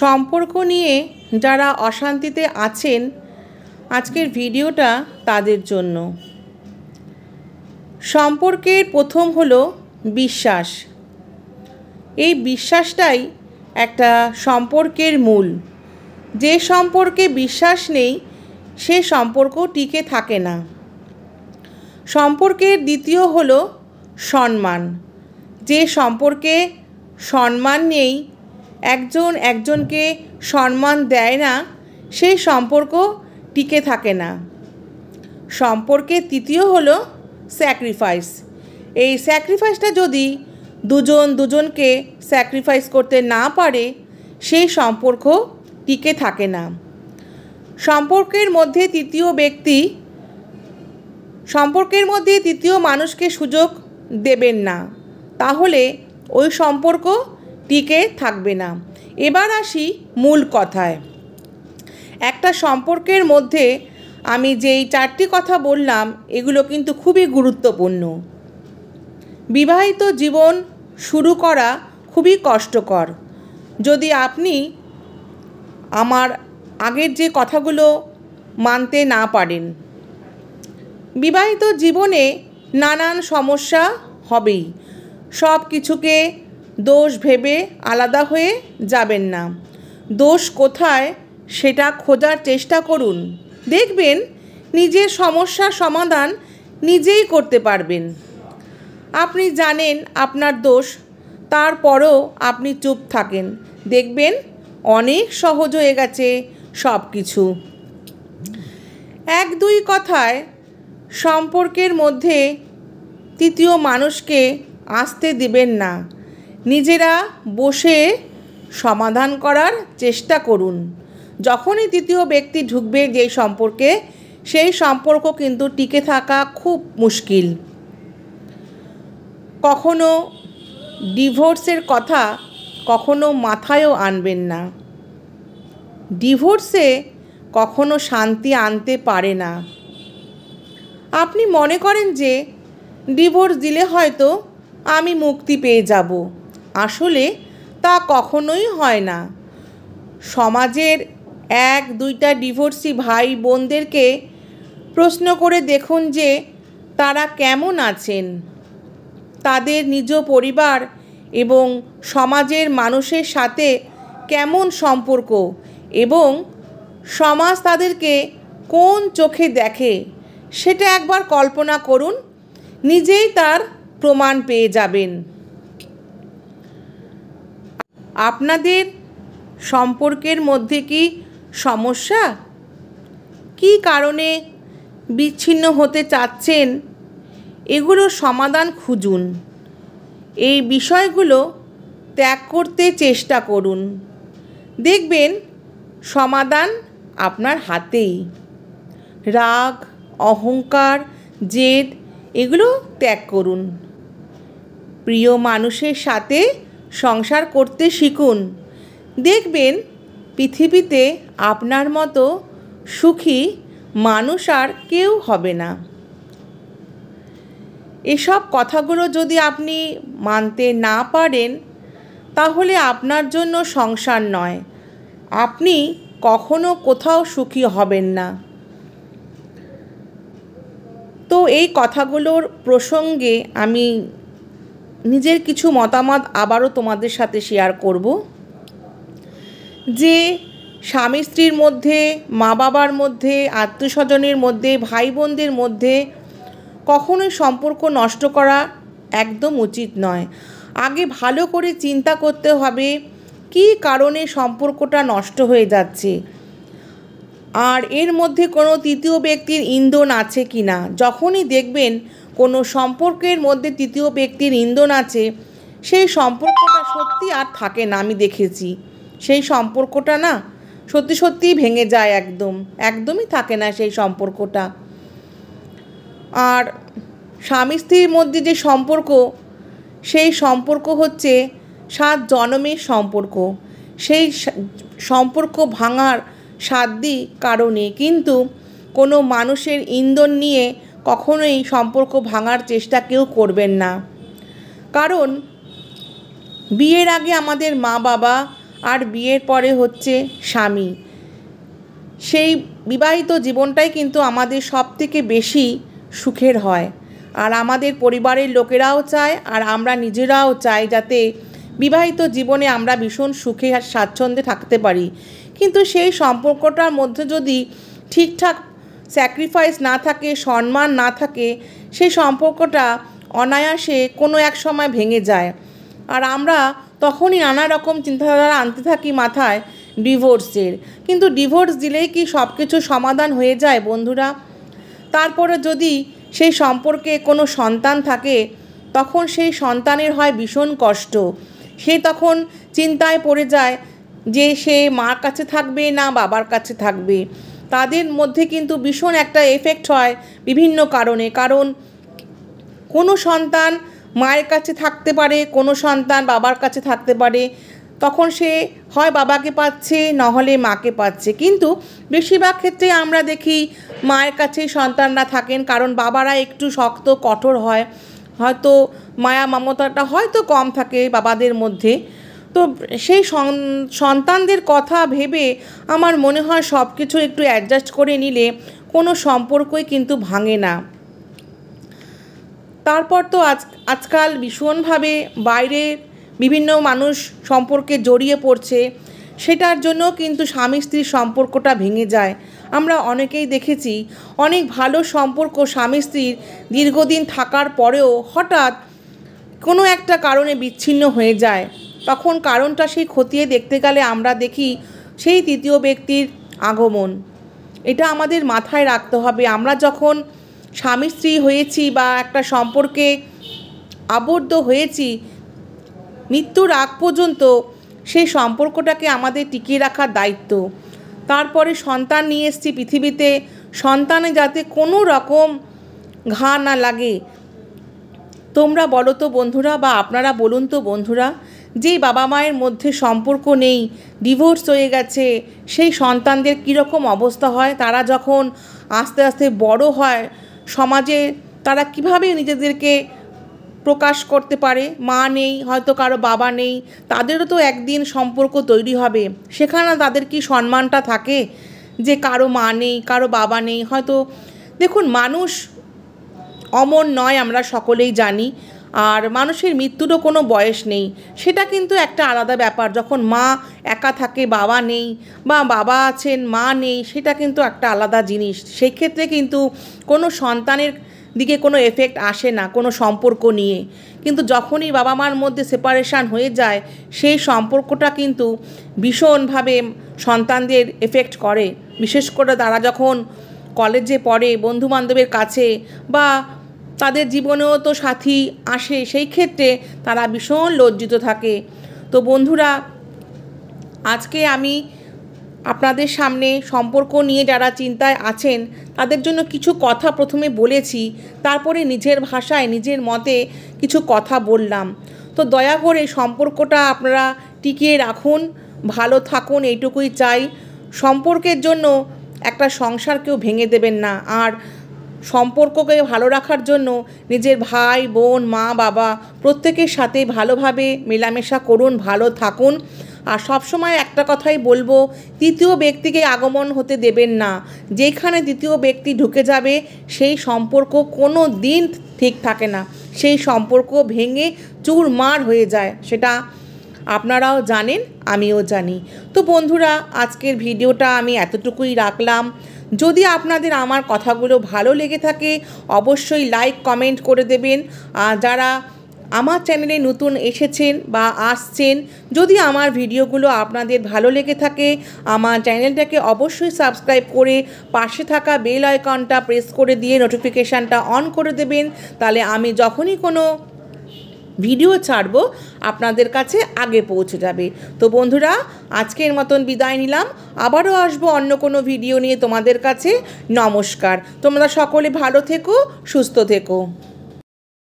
সম্পর্ক নিয়ে যারা অশান্তিতে আছেন আজকের ভিডিওটা তাদের জন্য সম্পর্কের প্রথম হলো বিশ্বাস এই বিশ্বাসটাই একটা সম্পর্কের মূল যে সম্পর্কে বিশ্বাস নেই সে সম্পর্ক টিকে থাকে না সম্পর্কের দ্বিতীয় হলো সম্মান যে সম্পর্কে সম্মান নেই একজন একজনকে সম্মান দেয় না সেই সম্পর্ক টিকে থাকে না সম্পর্কে তৃতীয় হলো স্যাক্রিফাইস এই স্যাক্রিফাইসটা যদি দুজন দুজনকে স্যাক্রিফাইস করতে না পারে সেই সম্পর্ক টিকে থাকে না সম্পর্কের মধ্যে তৃতীয় ব্যক্তি সম্পর্কের মধ্যে তৃতীয় মানুষকে সুযোগ দেবেন না তাহলে ওই সম্পর্ক টিকে থাকবে না এবার আসি মূল কথায় একটা সম্পর্কের মধ্যে আমি যেই চারটি কথা বললাম এগুলো কিন্তু খুবই গুরুত্বপূর্ণ বিবাহিত জীবন শুরু করা খুবই কষ্টকর যদি আপনি আমার আগের যে কথাগুলো মানতে না পারেন বিবাহিত জীবনে নানান সমস্যা হবেই সব কিছুকে দোষ ভেবে আলাদা হয়ে যাবেন না দোষ কোথায় সেটা খোঁজার চেষ্টা করুন দেখবেন নিজের সমস্যার সমাধান নিজেই করতে পারবেন আপনি জানেন আপনার দোষ তারপরও আপনি চুপ থাকেন দেখবেন অনেক সহজ হয়ে গেছে সব কিছু এক দুই কথায় সম্পর্কের মধ্যে তৃতীয় মানুষকে আসতে দিবেন না নিজেরা বসে সমাধান করার চেষ্টা করুন যখনই তৃতীয় ব্যক্তি ঢুকবে যেই সম্পর্কে সেই সম্পর্ক কিন্তু টিকে থাকা খুব মুশকিল কখনো ডিভোর্সের কথা কখনো মাথায়ও আনবেন না ডিভোর্সে কখনো শান্তি আনতে পারে না আপনি মনে করেন যে ডিভোর্স দিলে হয়তো আমি মুক্তি পেয়ে যাব আসলে তা কখনোই হয় না সমাজের এক দুইটা ডিভোর্সি ভাই বোনদেরকে প্রশ্ন করে দেখুন যে তারা কেমন আছেন তাদের নিজ পরিবার এবং সমাজের মানুষের সাথে কেমন সম্পর্ক এবং সমাজ তাদেরকে কোন চোখে দেখে সেটা একবার কল্পনা করুন নিজেই তার প্রমাণ পেয়ে যাবেন আপনাদের সম্পর্কের মধ্যে কি সমস্যা কি কারণে বিচ্ছিন্ন হতে চাচ্ছেন এগুলো সমাধান খুঁজুন এই বিষয়গুলো ত্যাগ করতে চেষ্টা করুন দেখবেন সমাধান আপনার হাতেই রাগ অহংকার জেদ এগুলো ত্যাগ করুন প্রিয় মানুষের সাথে সংসার করতে শিখুন দেখবেন পৃথিবীতে আপনার মতো সুখী মানুষ আর কেউ হবে না এসব কথাগুলো যদি আপনি মানতে না পারেন তাহলে আপনার জন্য সংসার নয় আপনি কখনো কোথাও সুখী হবেন না তো এই কথাগুলোর প্রসঙ্গে আমি নিজের কিছু মতামত আবারও তোমাদের সাথে শেয়ার করব যে স্বামী স্ত্রীর মধ্যে মা বাবার মধ্যে আত্মীয়স্বজনের মধ্যে ভাই বোনদের মধ্যে কখনোই সম্পর্ক নষ্ট করা একদম উচিত নয় আগে ভালো করে চিন্তা করতে হবে কি কারণে সম্পর্কটা নষ্ট হয়ে যাচ্ছে আর এর মধ্যে কোনো তৃতীয় ব্যক্তির ইন্ধন আছে কি না যখনই দেখবেন কোনো সম্পর্কের মধ্যে তৃতীয় ব্যক্তির ইন্ধন আছে সেই সম্পর্কটা সত্যি আর থাকে না আমি দেখেছি সেই সম্পর্কটা না সত্যি সত্যিই ভেঙে যায় একদম একদমই থাকে না সেই সম্পর্কটা আর স্বামী স্ত্রীর মধ্যে যে সম্পর্ক সেই সম্পর্ক হচ্ছে সাত জনমের সম্পর্ক সেই সম্পর্ক ভাঙার সাধ্যই কারণে কিন্তু কোনো মানুষের ইন্ধন নিয়ে কখনোই সম্পর্ক ভাঙার চেষ্টা কেউ করবেন না কারণ বিয়ের আগে আমাদের মা বাবা আর বিয়ের পরে হচ্ছে স্বামী সেই বিবাহিত জীবনটাই কিন্তু আমাদের সব থেকে বেশি সুখের হয় আর আমাদের পরিবারের লোকেরাও চায় আর আমরা নিজেরাও চাই যাতে বিবাহিত জীবনে আমরা ভীষণ সুখে আর স্বাচ্ছন্দ্যে থাকতে পারি কিন্তু সেই সম্পর্কটার মধ্যে যদি ঠিকঠাক স্যাক্রিফাইস না থাকে সম্মান না থাকে সেই সম্পর্কটা অনায়াসে কোনো এক সময় ভেঙে যায় আর আমরা তখনই নানা রকম চিন্তাধারা আনতে থাকি মাথায় ডিভোর্সের কিন্তু ডিভোর্স দিলেই কি সব কিছু সমাধান হয়ে যায় বন্ধুরা তারপরে যদি সেই সম্পর্কে কোনো সন্তান থাকে তখন সেই সন্তানের হয় ভীষণ কষ্ট সে তখন চিন্তায় পড়ে যায় যে সে মার কাছে থাকবে না বাবার কাছে থাকবে তাদের মধ্যে কিন্তু ভীষণ একটা এফেক্ট হয় বিভিন্ন কারণে কারণ কোনো সন্তান মায়ের কাছে থাকতে পারে কোনো সন্তান বাবার কাছে থাকতে পারে তখন সে হয় বাবাকে পাচ্ছে নহলে মাকে পাচ্ছে কিন্তু বেশিরভাগ ক্ষেত্রে আমরা দেখি মায়ের কাছে সন্তানরা থাকেন কারণ বাবারা একটু শক্ত কঠোর হয় হয়তো মায়া মমতাটা হয়তো কম থাকে বাবাদের মধ্যে তো সেই সন্তানদের কথা ভেবে আমার মনে হয় সব কিছু একটু অ্যাডজাস্ট করে নিলে কোনো সম্পর্কই কিন্তু ভাঙে না তারপর তো আজ আজকাল ভীষণভাবে বাইরে বিভিন্ন মানুষ সম্পর্কে জড়িয়ে পড়ছে সেটার জন্য কিন্তু স্বামী স্ত্রীর সম্পর্কটা ভেঙে যায় আমরা অনেকেই দেখেছি অনেক ভালো সম্পর্ক স্বামী স্ত্রীর দীর্ঘদিন থাকার পরেও হঠাৎ কোনো একটা কারণে বিচ্ছিন্ন হয়ে যায় তখন কারণটা সেই খতিয়ে দেখতে গেলে আমরা দেখি সেই তৃতীয় ব্যক্তির আগমন এটা আমাদের মাথায় রাখতে হবে আমরা যখন স্বামী স্ত্রী হয়েছি বা একটা সম্পর্কে আবদ্ধ হয়েছি মৃত্যুর আগ পর্যন্ত সেই সম্পর্কটাকে আমাদের টিকিয়ে রাখার দায়িত্ব তারপরে সন্তান নিয়ে এসছি পৃথিবীতে সন্তানে যাতে কোনো রকম ঘা না লাগে তোমরা বলো তো বন্ধুরা বা আপনারা বলুন তো বন্ধুরা যেই বাবা মায়ের মধ্যে সম্পর্ক নেই ডিভোর্স হয়ে গেছে সেই সন্তানদের কীরকম অবস্থা হয় তারা যখন আস্তে আস্তে বড় হয় সমাজে তারা কিভাবে নিজেদেরকে প্রকাশ করতে পারে মা নেই হয়তো কারো বাবা নেই তাদেরও তো একদিন সম্পর্ক তৈরি হবে সেখানে তাদের কি সম্মানটা থাকে যে কারো মা নেই কারো বাবা নেই হয়তো দেখুন মানুষ অমন নয় আমরা সকলেই জানি আর মানুষের মৃত্যুরও কোনো বয়স নেই সেটা কিন্তু একটা আলাদা ব্যাপার যখন মা একা থাকে বাবা নেই বা বাবা আছেন মা নেই সেটা কিন্তু একটা আলাদা জিনিস সেক্ষেত্রে কিন্তু কোনো সন্তানের দিকে কোনো এফেক্ট আসে না কোনো সম্পর্ক নিয়ে কিন্তু যখনই বাবা মার মধ্যে সেপারেশান হয়ে যায় সেই সম্পর্কটা কিন্তু ভীষণভাবে সন্তানদের এফেক্ট করে বিশেষ করে তারা যখন কলেজে পড়ে বন্ধু বান্ধবের কাছে বা তাদের জীবনেও তো সাথী আসে সেই ক্ষেত্রে তারা ভীষণ লজ্জিত থাকে তো বন্ধুরা আজকে আমি আপনাদের সামনে সম্পর্ক নিয়ে যারা চিন্তায় আছেন তাদের জন্য কিছু কথা প্রথমে বলেছি তারপরে নিজের ভাষায় নিজের মতে কিছু কথা বললাম তো দয়া করে সম্পর্কটা আপনারা টিকিয়ে রাখুন ভালো থাকুন এইটুকুই চাই সম্পর্কের জন্য একটা সংসার কেউ ভেঙে দেবেন না আর সম্পর্ককে ভালো রাখার জন্য নিজের ভাই বোন মা বাবা প্রত্যেকের সাথে ভালোভাবে মেলামেশা করুন ভালো থাকুন আর সবসময় একটা কথাই বলবো তৃতীয় ব্যক্তিকে আগমন হতে দেবেন না যেখানে তৃতীয় ব্যক্তি ঢুকে যাবে সেই সম্পর্ক কোনো দিন ঠিক থাকে না সেই সম্পর্ক ভেঙে চুরমার হয়ে যায় সেটা আপনারাও জানেন আমিও জানি তো বন্ধুরা আজকের ভিডিওটা আমি এতটুকুই রাখলাম যদি আপনাদের আমার কথাগুলো ভালো লেগে থাকে অবশ্যই লাইক কমেন্ট করে দেবেন যারা আমার চ্যানেলে নতুন এসেছেন বা আসছেন যদি আমার ভিডিওগুলো আপনাদের ভালো লেগে থাকে আমার চ্যানেলটাকে অবশ্যই সাবস্ক্রাইব করে পাশে থাকা বেল আইকনটা প্রেস করে দিয়ে নোটিফিকেশানটা অন করে দেবেন তাহলে আমি যখনই কোনো ভিডিও ছাড়ব আপনাদের কাছে আগে পৌঁছে যাবে তো বন্ধুরা আজকের মতন বিদায় নিলাম আবারও আসবো অন্য কোনো ভিডিও নিয়ে তোমাদের কাছে নমস্কার তোমরা সকলে ভালো থেকো সুস্থ থেকো